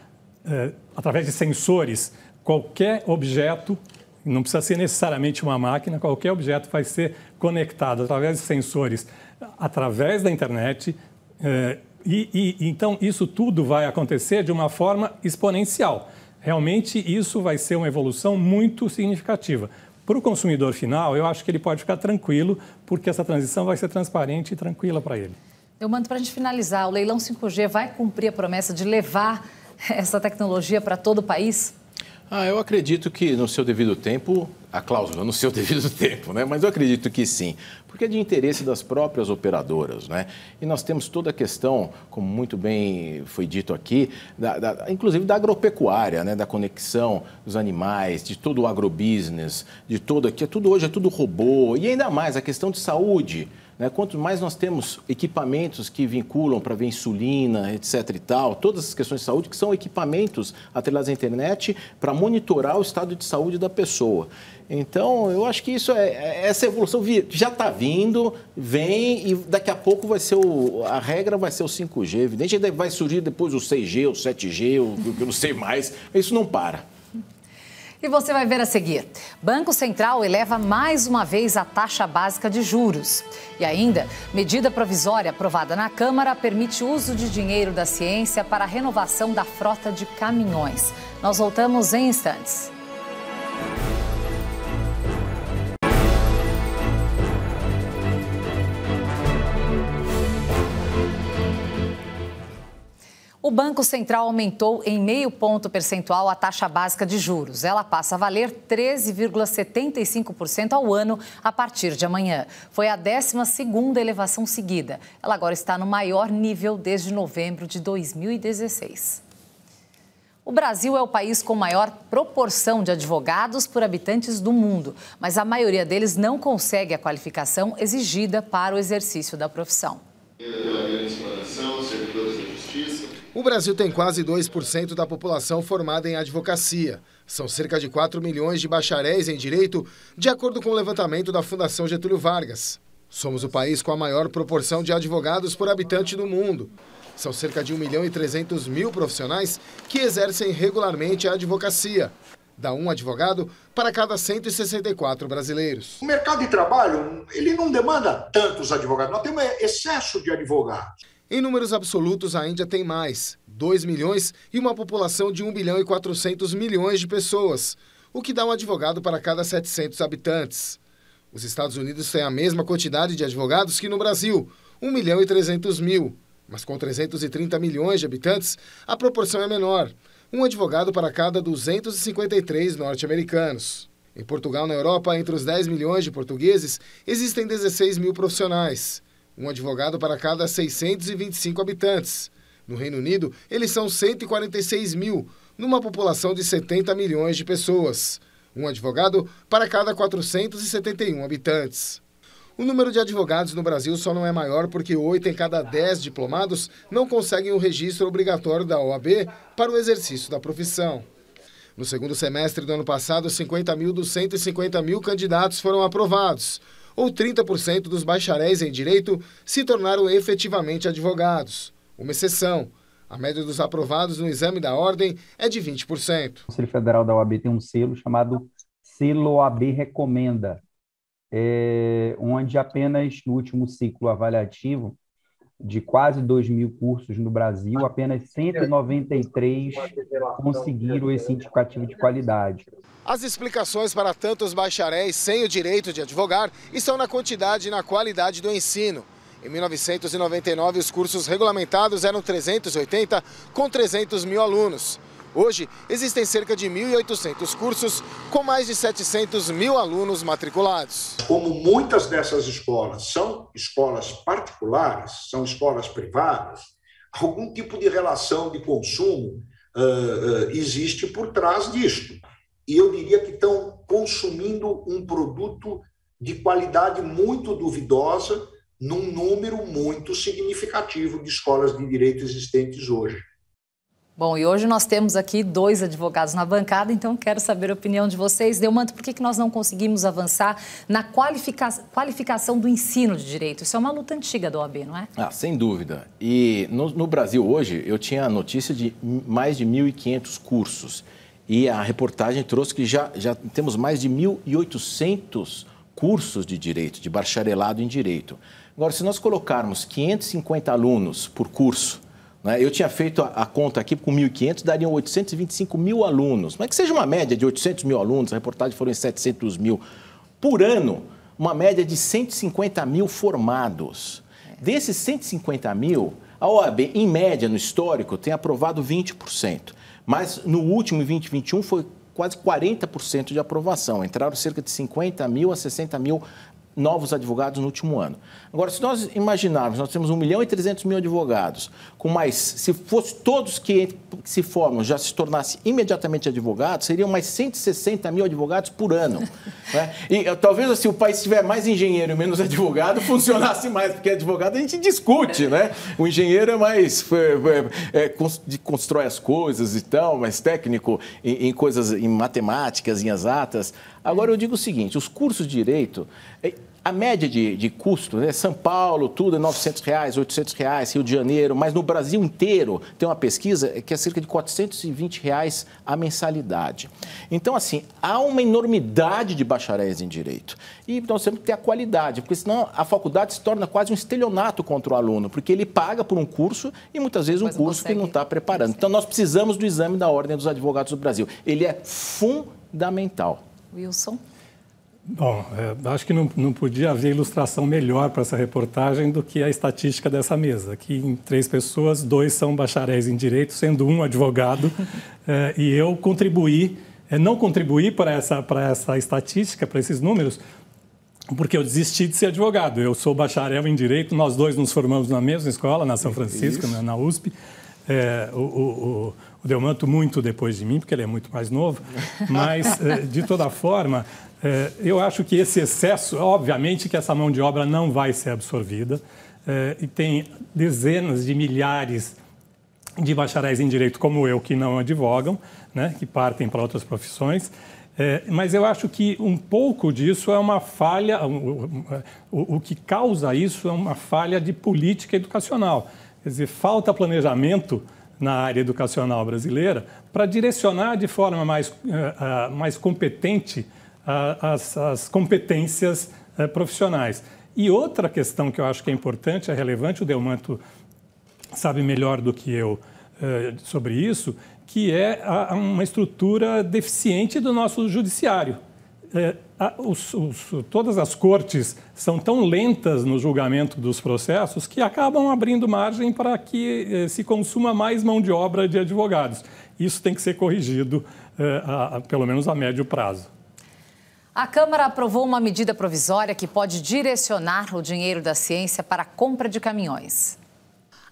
através de sensores qualquer objeto não precisa ser necessariamente uma máquina, qualquer objeto vai ser conectado através de sensores, através da internet, e, e, então, isso tudo vai acontecer de uma forma exponencial. Realmente, isso vai ser uma evolução muito significativa. Para o consumidor final, eu acho que ele pode ficar tranquilo, porque essa transição vai ser transparente e tranquila para ele. Eu mando para a gente finalizar. O leilão 5G vai cumprir a promessa de levar essa tecnologia para todo o país? Ah, eu acredito que no seu devido tempo, a cláusula no seu devido tempo, né? Mas eu acredito que sim, porque é de interesse das próprias operadoras, né? E nós temos toda a questão, como muito bem foi dito aqui, da, da, inclusive da agropecuária, né? Da conexão dos animais, de todo o agrobusiness, de todo aqui, é tudo hoje é tudo robô e ainda mais a questão de saúde. Né? Quanto mais nós temos equipamentos que vinculam para ver insulina, etc. e tal, todas as questões de saúde, que são equipamentos atrelados à internet para monitorar o estado de saúde da pessoa. Então, eu acho que isso é, é essa evolução já está vindo, vem e daqui a pouco vai ser o, a regra vai ser o 5G, evidente, vai surgir depois o 6G, o 7G, o eu não sei mais. Isso não para. E você vai ver a seguir. Banco Central eleva mais uma vez a taxa básica de juros. E ainda, medida provisória aprovada na Câmara permite uso de dinheiro da ciência para a renovação da frota de caminhões. Nós voltamos em instantes. O Banco Central aumentou em meio ponto percentual a taxa básica de juros. Ela passa a valer 13,75% ao ano a partir de amanhã. Foi a 12ª elevação seguida. Ela agora está no maior nível desde novembro de 2016. O Brasil é o país com maior proporção de advogados por habitantes do mundo, mas a maioria deles não consegue a qualificação exigida para o exercício da profissão. O Brasil tem quase 2% da população formada em advocacia. São cerca de 4 milhões de bacharéis em direito, de acordo com o levantamento da Fundação Getúlio Vargas. Somos o país com a maior proporção de advogados por habitante do mundo. São cerca de 1 milhão e 300 mil profissionais que exercem regularmente a advocacia. Dá um advogado para cada 164 brasileiros. O mercado de trabalho ele não demanda tantos advogados. Nós temos excesso de advogados. Em números absolutos, a Índia tem mais, 2 milhões e uma população de 1 bilhão e 400 milhões de pessoas, o que dá um advogado para cada 700 habitantes. Os Estados Unidos têm a mesma quantidade de advogados que no Brasil, 1 milhão e 300 mil, mas com 330 milhões de habitantes, a proporção é menor, um advogado para cada 253 norte-americanos. Em Portugal, na Europa, entre os 10 milhões de portugueses, existem 16 mil profissionais um advogado para cada 625 habitantes. No Reino Unido, eles são 146 mil, numa população de 70 milhões de pessoas. Um advogado para cada 471 habitantes. O número de advogados no Brasil só não é maior porque oito em cada dez diplomados não conseguem o registro obrigatório da OAB para o exercício da profissão. No segundo semestre do ano passado, 50 mil dos 150 mil candidatos foram aprovados ou 30% dos bacharéis em direito se tornaram efetivamente advogados, uma exceção. A média dos aprovados no exame da ordem é de 20%. O Conselho Federal da OAB tem um selo chamado Selo OAB Recomenda, é, onde apenas no último ciclo avaliativo de quase 2 mil cursos no Brasil, apenas 193 é conseguiram esse indicativo de qualidade. As explicações para tantos bacharéis sem o direito de advogar estão na quantidade e na qualidade do ensino. Em 1999, os cursos regulamentados eram 380, com 300 mil alunos. Hoje, existem cerca de 1.800 cursos com mais de 700 mil alunos matriculados. Como muitas dessas escolas são escolas particulares, são escolas privadas, algum tipo de relação de consumo uh, uh, existe por trás disto. E eu diria que estão consumindo um produto de qualidade muito duvidosa num número muito significativo de escolas de direito existentes hoje. Bom, e hoje nós temos aqui dois advogados na bancada, então quero saber a opinião de vocês. Delmanto, por que, que nós não conseguimos avançar na qualifica qualificação do ensino de direito? Isso é uma luta antiga da OAB, não é? Ah, sem dúvida. E no, no Brasil hoje, eu tinha a notícia de mais de 1.500 cursos. E a reportagem trouxe que já, já temos mais de 1.800 cursos de direito, de bacharelado em direito. Agora, se nós colocarmos 550 alunos por curso né? Eu tinha feito a, conta aqui com 1.500, dariam 825 mil alunos. Mas que seja uma média de 800 mil alunos, a reportagem foram em 700 mil. Por ano, uma média de 150 mil formados. Desses 150 mil, a OAB, em média, no histórico, tem aprovado 20%. Mas no último, em 2021, foi quase 40% de aprovação. Entraram cerca de 50 mil a 60 mil novos advogados no último ano. Agora, se nós imaginarmos, nós temos 1 milhão e 300 mil advogados, com mais, se fosse todos que se formam já se tornassem imediatamente advogados, seriam mais 160 mil advogados por ano. né? E eh, talvez assim, o país tiver mais engenheiro e menos advogado, funcionasse mais, porque advogado a gente discute, né? O engenheiro é mais é, é, é, constrói as coisas e tal, mais técnico em, em coisas, em matemáticas, em exatas. Agora eu digo o seguinte: os cursos de direito eh, a média de, de custo, né? São Paulo, tudo é 900 reais, 800 reais, Rio de Janeiro, mas no Brasil inteiro tem uma pesquisa que é cerca de 420 reais a mensalidade. Então, assim, há uma enormidade de bacharéis em direito. E nós temos que ter a qualidade, porque senão a faculdade se torna quase um estelionato contra o aluno, porque ele paga por um curso e muitas vezes um mas curso que não está preparando. Então, nós precisamos do exame da Ordem dos Advogados do Brasil. Ele é fundamental. Wilson? Bom, é, acho que não, não podia haver ilustração melhor para essa reportagem do que a estatística dessa mesa, que em três pessoas, dois são bacharéis em direito, sendo um advogado, é, e eu contribuí, é, não contribuí para essa, para essa estatística, para esses números, porque eu desisti de ser advogado. Eu sou bacharel em direito, nós dois nos formamos na mesma escola, na São Francisco, né, na, na, USP. É, o, o, o Delmanto muito depois de mim, porque ele é muito mais novo, mas, eh, de toda forma, eh, eu acho que esse excesso, obviamente que essa mão de obra não vai ser absorvida, eh, e tem dezenas de milhares de bacharéis em direito como eu que não advogam, né, que partem para outras profissões, é, mas eu acho que um pouco disso é uma falha, o, o, que causa isso é uma falha de política educacional. Quer dizer, falta planejamento na área educacional brasileira para direcionar de forma mais, uh, uh, mais competente uh, as, as, competências eh, profissionais. E outra questão que eu acho que é importante, é relevante, o Delmanto sabe melhor do que eu eh, sobre isso, que é a, uma estrutura deficiente do nosso judiciário é, a, os, os, todas as cortes são tão lentas no julgamento dos processos que acabam abrindo margem para que é, se consuma mais mão de obra de advogados. Isso tem que ser corrigido, é, a, a, pelo menos a médio prazo. A Câmara aprovou uma medida provisória que pode direcionar o dinheiro da ciência para a compra de caminhões.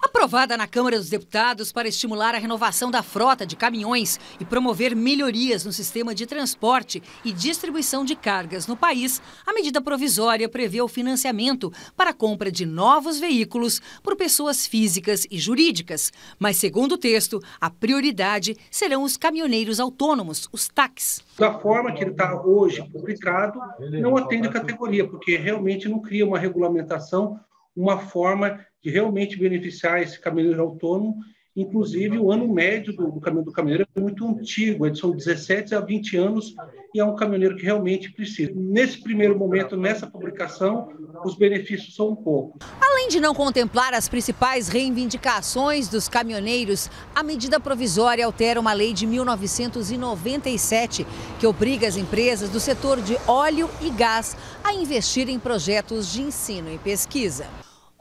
Aprovada na Câmara dos Deputados para estimular a renovação da frota de caminhões e promover melhorias no sistema de transporte e distribuição de cargas no país, a medida provisória prevê o financiamento para a compra de novos veículos por pessoas físicas e jurídicas. Mas, segundo o texto, a prioridade serão os caminhoneiros autônomos, os TACs. Da forma que ele está hoje publicado, não atende a categoria, porque realmente não cria uma regulamentação, uma forma de realmente beneficiar esse caminhoneiro autônomo. Inclusive, o ano médio do, do caminho do caminhoneiro é muito antigo, é são 17 a 20 anos, e é um caminhoneiro que realmente precisa. Nesse primeiro momento, nessa publicação, os benefícios são poucos. Além de não contemplar as principais reivindicações dos caminhoneiros, a medida provisória altera uma lei de 1997 que obriga as empresas do setor de óleo e gás a investir em projetos de ensino e pesquisa.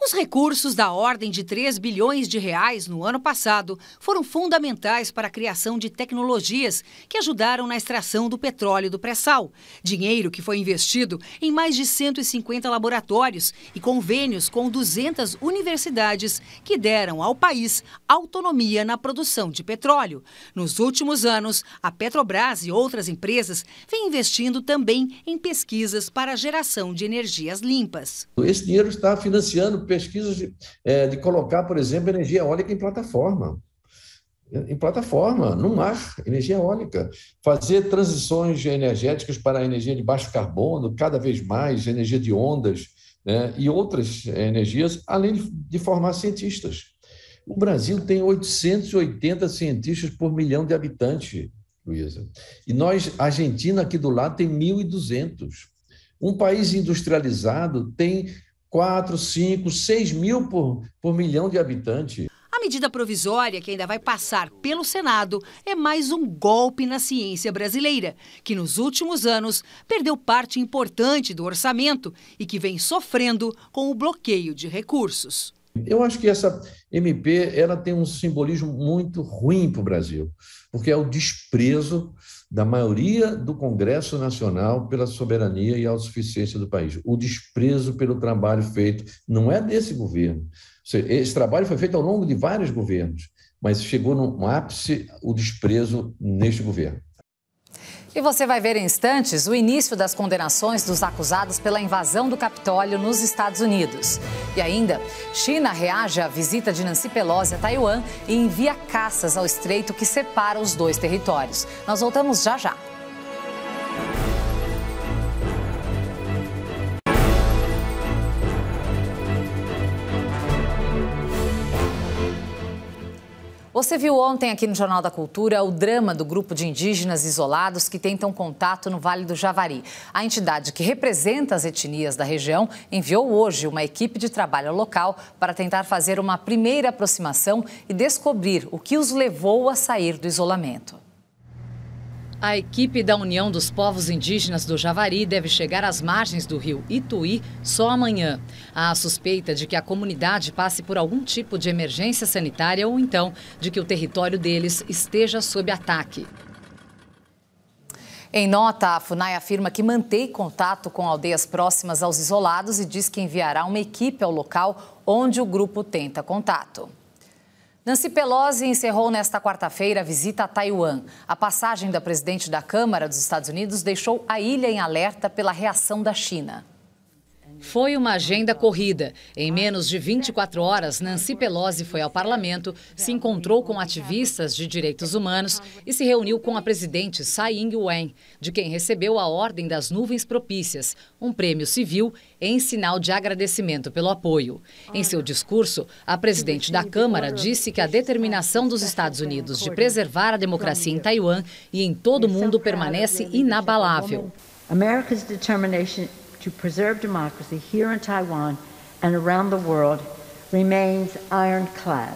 Os recursos da ordem de 3 bilhões de reais no ano passado foram fundamentais para a criação de tecnologias que ajudaram na extração do petróleo do pré-sal. Dinheiro que foi investido em mais de 150 laboratórios e convênios com 200 universidades que deram ao país autonomia na produção de petróleo. Nos últimos anos, a Petrobras e outras empresas vêm investindo também em pesquisas para a geração de energias limpas. Esse dinheiro está financiando pesquisas de, é, de colocar, por exemplo, energia eólica em plataforma em plataforma, no mar, energia eólica. Fazer transições energéticas para a energia de baixo carbono, cada vez mais, energia de ondas né, e outras é, energias, além de formar cientistas. O Brasil tem 880 cientistas por milhão de habitantes, Luísa. E nós, a Argentina, aqui do lado, tem 1.200. Um país industrializado tem 4, 5, 6 mil por, por milhão de habitantes. A medida provisória, que ainda vai passar pelo Senado, é mais um golpe na ciência brasileira, que nos últimos anos perdeu parte importante do orçamento e que vem sofrendo com o bloqueio de recursos. Eu acho que essa MP ela tem um simbolismo muito ruim para o Brasil, porque é o desprezo da maioria do Congresso Nacional pela soberania e autossuficiência do país. O desprezo pelo trabalho feito não é desse governo. Esse trabalho foi feito ao longo de vários governos, mas chegou num ápice o desprezo neste governo. E você vai ver em instantes o início das condenações dos acusados pela invasão do Capitólio nos Estados Unidos. E ainda, China reage à visita de Nancy Pelosi a Taiwan e envia caças ao estreito que separa os dois territórios. Nós voltamos já já. Você viu ontem aqui no Jornal da Cultura o drama do grupo de indígenas isolados que tentam contato no Vale do Javari. A entidade que representa as etnias da região enviou hoje uma equipe de trabalho ao local para tentar fazer uma primeira aproximação e descobrir o que os levou a sair do isolamento. A equipe da União dos Povos Indígenas do Javari deve chegar às margens do rio Ituí só amanhã. Há a suspeita de que a comunidade passe por algum tipo de emergência sanitária ou então de que o território deles esteja sob ataque. Em nota, a FUNAI afirma que mantém contato com aldeias próximas aos isolados e diz que enviará uma equipe ao local onde o grupo tenta contato. Nancy Pelosi encerrou nesta quarta-feira a visita a Taiwan. A passagem da presidente da Câmara dos Estados Unidos deixou a ilha em alerta pela reação da China. Foi uma agenda corrida. Em menos de 24 horas, Nancy Pelosi foi ao parlamento, se encontrou com ativistas de direitos humanos e se reuniu com a presidente Tsai Ing-wen, de quem recebeu a Ordem das Nuvens Propícias, um prêmio civil em sinal de agradecimento pelo apoio. Em seu discurso, a presidente da Câmara disse que a determinação dos Estados Unidos de preservar a democracia em Taiwan e em todo o mundo permanece inabalável. America's determination to preserve democracy here in Taiwan and around the world remains ironclad.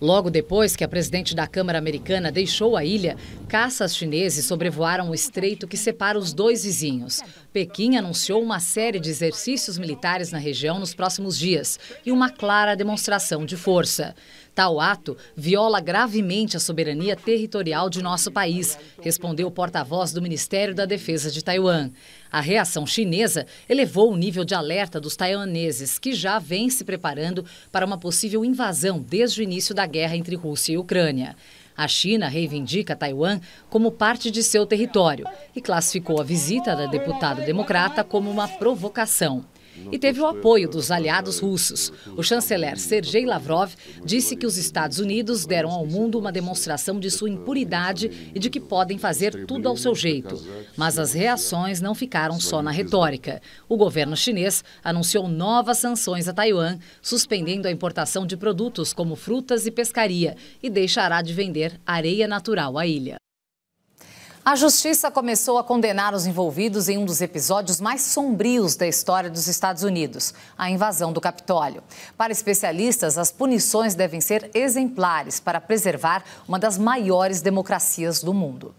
Logo depois que a presidente da Câmara Americana deixou a ilha, caças chineses sobrevoaram o estreito que separa os dois vizinhos. Pequim anunciou uma série de exercícios militares na região nos próximos dias e uma clara demonstração de força. Tal ato viola gravemente a soberania territorial de nosso país, respondeu o porta-voz do Ministério da Defesa de Taiwan. A reação chinesa elevou o nível de alerta dos taiwaneses, que já vem se preparando para uma possível invasão desde o início da guerra entre Rússia e Ucrânia. A China reivindica Taiwan como parte de seu território e classificou a visita da deputada democrata como uma provocação e teve o apoio dos aliados russos. O chanceler Sergei Lavrov disse que os Estados Unidos deram ao mundo uma demonstração de sua impunidade e de que podem fazer tudo ao seu jeito. Mas as reações não ficaram só na retórica. O governo chinês anunciou novas sanções a Taiwan, suspendendo a importação de produtos como frutas e pescaria e deixará de vender areia natural à ilha. A justiça começou a condenar os envolvidos em um dos episódios mais sombrios da história dos Estados Unidos, a invasão do Capitólio. Para especialistas, as punições devem ser exemplares para preservar uma das maiores democracias do mundo.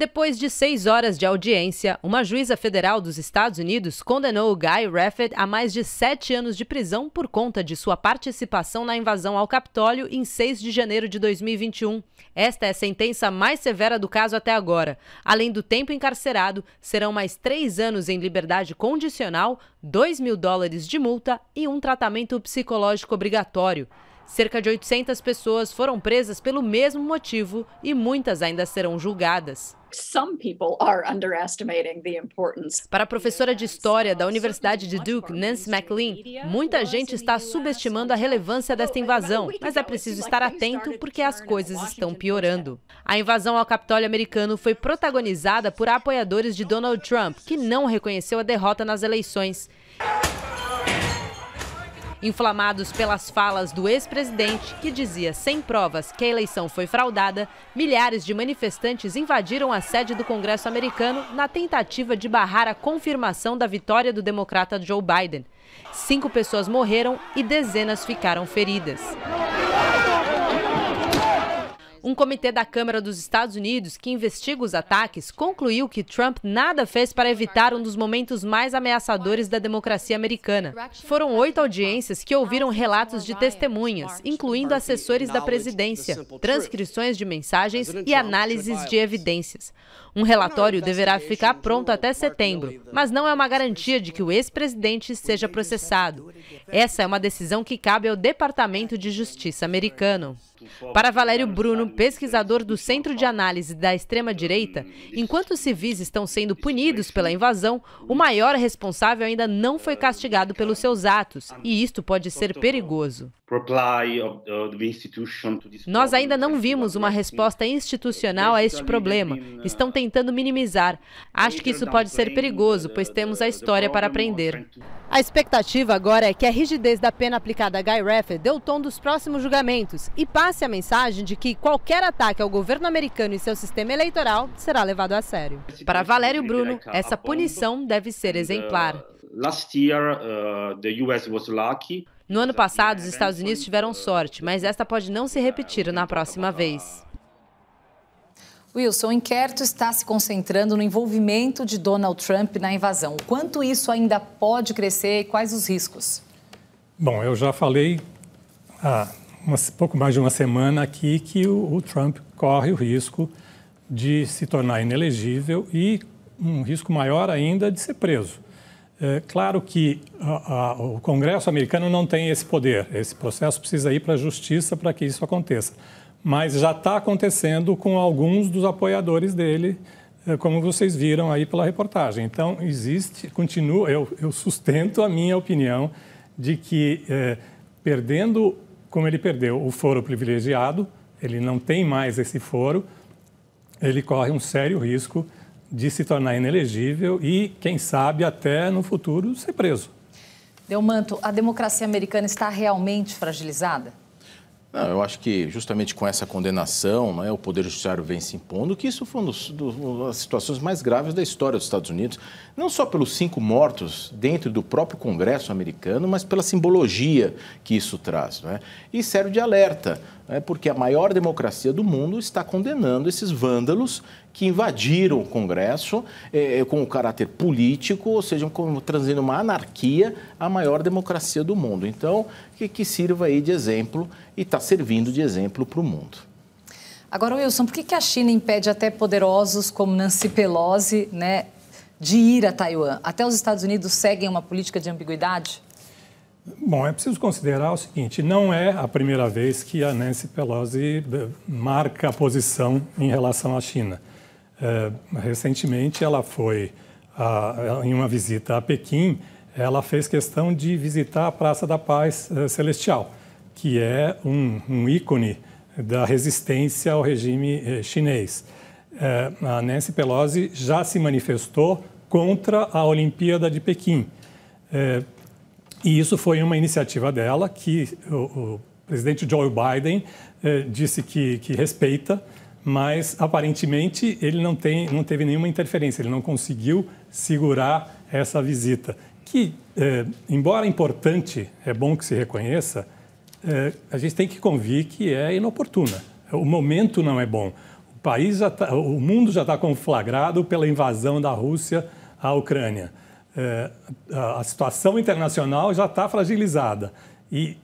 Depois de seis horas de audiência, uma juíza federal dos Estados Unidos condenou Guy Raffet a mais de sete anos de prisão por conta de sua participação na invasão ao Capitólio em 6 de janeiro de 2021. Esta é a sentença mais severa do caso até agora. Além do tempo encarcerado, serão mais três anos em liberdade condicional, 2 mil dólares de multa e um tratamento psicológico obrigatório. Cerca de 800 pessoas foram presas pelo mesmo motivo e muitas ainda serão julgadas. Para a professora de História da Universidade de Duke, Nancy McLean, muita gente está subestimando a relevância desta invasão, mas é preciso estar atento porque as coisas estão piorando. A invasão ao Capitólio americano foi protagonizada por apoiadores de Donald Trump, que não reconheceu a derrota nas eleições. Inflamados pelas falas do ex-presidente, que dizia sem provas que a eleição foi fraudada, milhares de manifestantes invadiram a sede do Congresso americano na tentativa de barrar a confirmação da vitória do democrata Joe Biden. Cinco pessoas morreram e dezenas ficaram feridas. Um comitê da Câmara dos Estados Unidos que investiga os ataques concluiu que Trump nada fez para evitar um dos momentos mais ameaçadores da democracia americana. Foram oito audiências que ouviram relatos de testemunhas, incluindo assessores da presidência, transcrições de mensagens e análises de evidências. Um relatório deverá ficar pronto até setembro, mas não é uma garantia de que o ex-presidente seja processado. Essa é uma decisão que cabe ao Departamento de Justiça americano. Para Valério Bruno, pesquisador do Centro de Análise da Extrema-Direita, enquanto os civis estão sendo punidos pela invasão, o maior responsável ainda não foi castigado pelos seus atos, e isto pode ser perigoso. Nós ainda não vimos uma resposta institucional a este problema. Estão uh, tentando minimizar. Acho que isso pode ser perigoso, uh, pois temos a história para aprender. A expectativa agora é que a rigidez da pena aplicada a Guy Raffer dê o tom dos próximos julgamentos e passe a mensagem de que qualquer ataque ao governo americano e seu sistema eleitoral será levado a sério. Para Valério Bruno, essa punição deve ser uh, exemplar. Last year, the US was lucky. No ano passado, os é Estados Unidos tiveram sorte, mas esta pode não se repetir na próxima vez. Wilson, o inquérito está se concentrando no envolvimento de Donald Trump na invasão. Quanto isso ainda pode crescer e quais os riscos? Bom, eu já falei há uma, pouco mais de uma semana aqui que o, o Trump corre o risco de se tornar inelegível e um risco maior ainda de ser preso. É claro que a, a, o Congresso americano não tem esse poder. Esse processo precisa ir para a justiça para que isso aconteça. Mas já está acontecendo com alguns dos apoiadores dele, é, como vocês viram aí pela reportagem. Então, existe, continua, eu, eu sustento a minha opinião de que, é, perdendo como ele perdeu o foro privilegiado, ele não tem mais esse foro, ele corre um sério risco de se tornar inelegível e, quem sabe, até no futuro ser preso. Delmanto, a democracia americana está realmente fragilizada? Não, eu acho que justamente com essa condenação, né, o Poder Judiciário vem se impondo, que isso foi uma das situações mais graves da história dos Estados Unidos, não só pelos cinco mortos dentro do próprio Congresso americano, mas pela simbologia que isso traz. Né? E serve de alerta, né, porque a maior democracia do mundo está condenando esses vândalos que invadiram o Congresso eh, eh, com o caráter político, ou seja, como, trazendo uma anarquia à maior democracia do mundo. Então, que, que sirva aí de exemplo e está servindo de exemplo para o mundo. Agora, Wilson, por que, que a China impede até poderosos como Nancy Pelosi né, de ir a Taiwan? Até os Estados Unidos seguem uma política de ambiguidade? Bom, é preciso considerar o seguinte: não é a primeira vez que a Nancy Pelosi eh, marca a posição em relação à China. Eh, recentemente, ela foi em uma visita a Pequim, ela fez questão de visitar a Praça da Paz eh, Celestial, que é um, um ícone da resistência ao regime eh, chinês. a Nancy Pelosi já se manifestou contra a Olimpíada de Pequim. e isso foi uma iniciativa dela que o, o presidente Joe Biden disse que, que respeita mas aparentemente ele não, tem, não teve nenhuma interferência, ele não conseguiu segurar essa visita, que, é, embora importante, é bom que se reconheça, é, a gente tem que convir que é inoportuna. O momento não é bom. O país já tá, o mundo já está conflagrado pela invasão da Rússia à Ucrânia. É, a, a situação internacional já está fragilizada. E,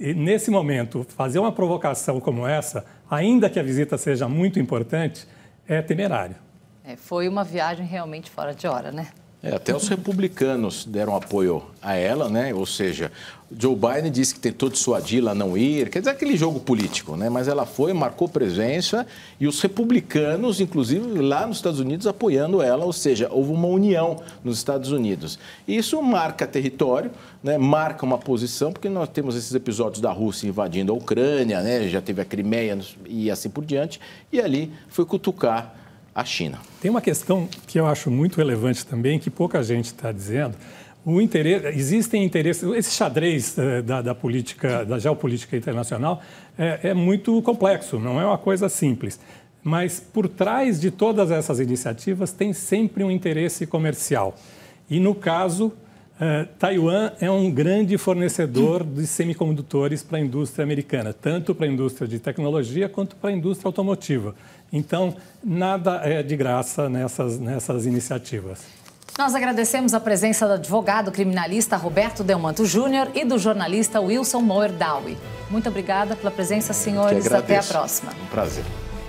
e nesse momento, fazer uma provocação como essa ainda que a visita seja muito importante, é temerário. É, foi uma viagem realmente fora de hora, né? É, até os republicanos deram apoio a ela, né? Ou seja, Joe Biden disse que tentou dissuadi-la a não ir, quer dizer, aquele jogo político, né? Mas ela foi, marcou presença e os republicanos, inclusive lá nos Estados Unidos, apoiando ela, ou seja, houve uma união nos Estados Unidos. E isso marca território, né? marca uma posição, porque nós temos esses episódios da Rússia invadindo a Ucrânia, né? já teve a Crimeia e assim por diante, e ali foi cutucar a China. Tem uma questão que eu acho muito relevante também, que pouca gente está dizendo. Interesse, existem interesses. Esse xadrez eh, da, da, política, da geopolítica internacional é, é muito complexo, não é uma coisa simples. Mas por trás de todas essas iniciativas tem sempre um interesse comercial. E no caso é, Taiwan é um grande fornecedor de semicondutores para a indústria americana, tanto para a indústria de tecnologia quanto para a indústria automotiva. Então, nada é de graça nessas, nessas iniciativas. Nós agradecemos a presença do advogado criminalista Roberto Delmanto Júnior e do jornalista Wilson Moerdawi. Muito obrigada pela presença, senhores. Até a próxima. Um prazer.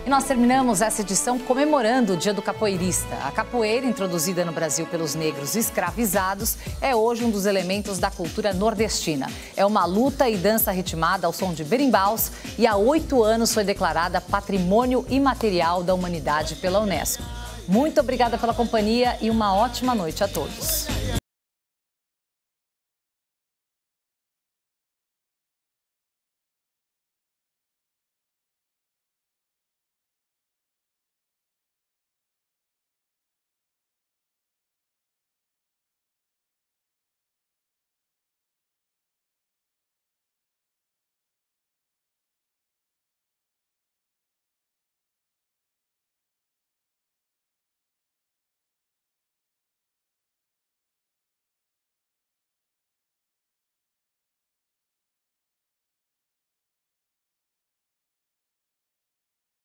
E nós terminamos essa edição comemorando o Dia do Capoeirista. A capoeira, introduzida no Brasil pelos negros escravizados, é hoje um dos elementos da cultura nordestina. É uma luta e dança ritmada ao som de berimbaus e há oito anos foi declarada Patrimônio Imaterial da Humanidade pela Unesco. Muito obrigada pela companhia e uma ótima noite a todos.